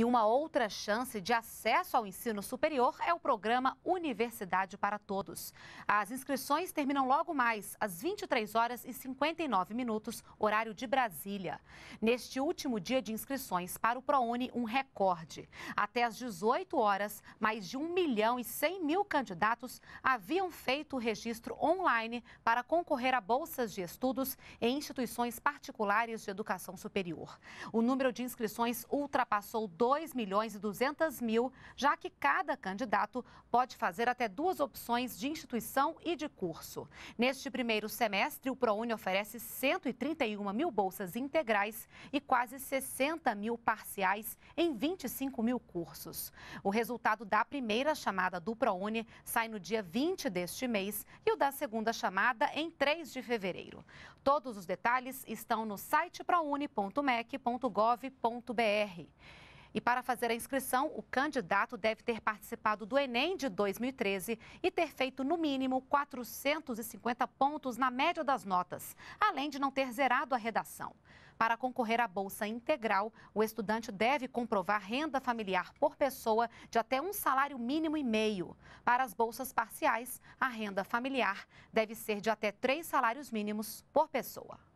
E uma outra chance de acesso ao ensino superior é o programa Universidade para Todos. As inscrições terminam logo mais, às 23 horas e 59 minutos, horário de Brasília. Neste último dia de inscrições para o ProUni, um recorde. Até às 18 horas, mais de 1 milhão e 100 mil candidatos haviam feito o registro online para concorrer a bolsas de estudos em instituições particulares de educação superior. O número de inscrições ultrapassou 12 2 milhões e 200 mil, já que cada candidato pode fazer até duas opções de instituição e de curso. Neste primeiro semestre, o ProUni oferece 131 mil bolsas integrais e quase 60 mil parciais em 25 mil cursos. O resultado da primeira chamada do ProUni sai no dia 20 deste mês e o da segunda chamada em 3 de fevereiro. Todos os detalhes estão no site prouni.mec.gov.br. E para fazer a inscrição, o candidato deve ter participado do Enem de 2013 e ter feito, no mínimo, 450 pontos na média das notas, além de não ter zerado a redação. Para concorrer à bolsa integral, o estudante deve comprovar renda familiar por pessoa de até um salário mínimo e meio. Para as bolsas parciais, a renda familiar deve ser de até três salários mínimos por pessoa.